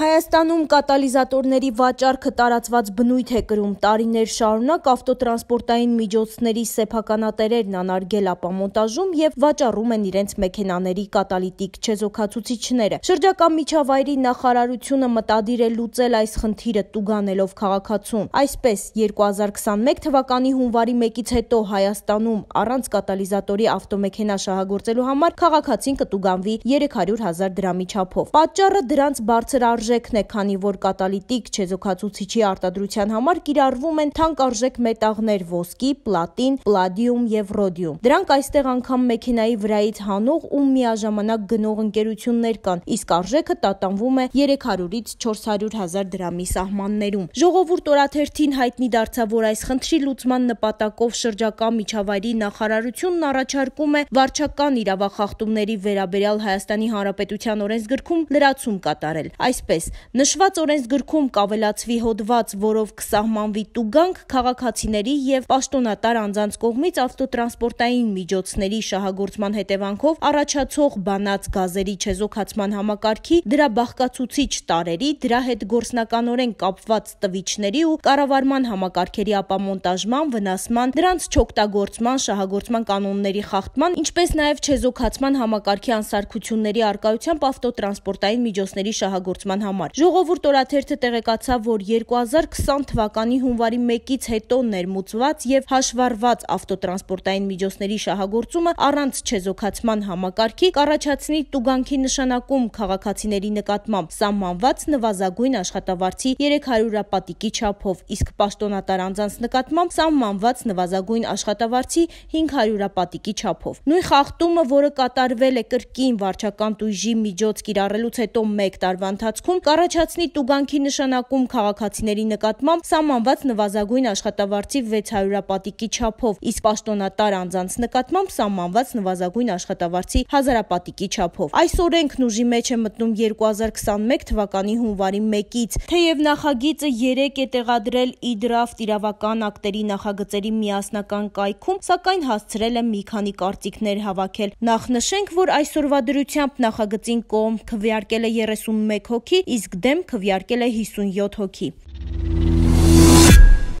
Հայաստանում կատալիզատորների վաճառքը տարածված բնույթ է կրում։ Տարիներ շարունակ ավտոտրանսպորտային միջոցների սեփականատերերն անարգել ապամոնտաժում եւ վաճառում են իրենց մեքենաների կատալիտիկ չեզոքացուցիչները։ Շրջակա միջավայրի նախարարությունը մտադիր է լուծել այս խնդիրը տուգանելով քաղաքացուն։ Այսպես 2021 թվականի հունվարի 1-ից հետո Հայաստանում առանց կատալիզատորի ավտոմեքենա շահագործելու համար քաղաքացին կտուգանվի 300 000 դրամի չափով։ Պատճառը դրանց բարձր արժ թանկարժեքն է, քանի որ կատալիտիկ չեզոքացուցիչի արտադրության համար կիրառվում են թանկարժեք մետաղներ՝ ոսկի, պլատին, պլադիում եւ ռոդիում։ Դրանք այստեղ անգամ մեքենայի վրայից հանող ու միաժամանակ գնող ընկերություններ կան, իսկ արժեքը տատանվում է 300-ից 400 հազար դրամի սահմաններում։ Ժողովուրդ օրաթերթին հայտնի դարձավ, որ այս խնդրի լուծման նպատակով շրջակա միջավայրի նախարարությունն առաջարկում է վարչական իրավախախտումների վերաբերյալ Հայաստանի Հանրապետության օրենսգրքում լրացում կատարել։ Այսպես Այնպես, նշված օրենսգրքում կավելացվի հոդված, որով կսահմանվի տուգանք քաղաքացիների եւ պաշտոնատար անձանց կողմից ավտոտրանսպորտային միջոցների շահագործման հետևանքով առաջացող բանած գազերի չեզոքացման համակարգի, դրա բաղկացուցիչ տարերի, դրա հետ գործնականորեն կապված տվիչների ու կառավարման համակարգերի ապամոնտաժման, վնասման, դրանց չօգտագործման, շահագործման կանոնների խախտման, ինչպես նաեւ չեզոքացման համակարգի անսարքությունների արկայությամբ ավտոտրանսպորտային միջոցների շահագործման կառավարության համար։ Ժողովուրդ օրաթերթը տեղեկացավ, որ 2020 թվականի հունվարի 1-ից հետո ներմուծված եւ հաշվառված ավտոտրանսպորտային միջոցների շահագործումը առանց չեզոքացման համակարգի կառաջացնի տուգանքի նշանակում քաղաքացիների նկատմամբ սահմանված նվազագույն աշխատավարձի 300 հատիկի չափով, իսկ պաշտոնատար անձանց նկատմամբ սահմանված նվազագույն աշխատավարձի 500 հատիկի չափով։ Նույն խախտումը, որը կատարվել է կրկին վարչական տույժի միջոց կիրառելուց հետո 1 տարվա ընթացքում դեպքում կառաջացնի տուգանքի նշանակում քաղաքացիների նկատմամբ սահմանված նվազագույն աշխատավարձի 600 պատիկի չափով, իսկ պաշտոնատար անձանց նկատմամբ սահմանված նվազագույն աշխատավարձի 1000 պատիկի չափով։ Այս օրենքն ուժի մեջ է մտնում 2021 թվականի հունվարի 1-ից։ Թեև նախագիծը 3 է տեղադրել իդրաֆտ իրավական ակտերի նախագծերի միասնական կայքում, սակայն հասցրել է մի քանի կարծիքներ հավաքել։ Նախ նշենք, որ այսօրվա դրությամբ նախագծին կողմ քվեարկել է 31 հոգի, հոգի, իսկ դեմ քվեարկել է 57 հոգի։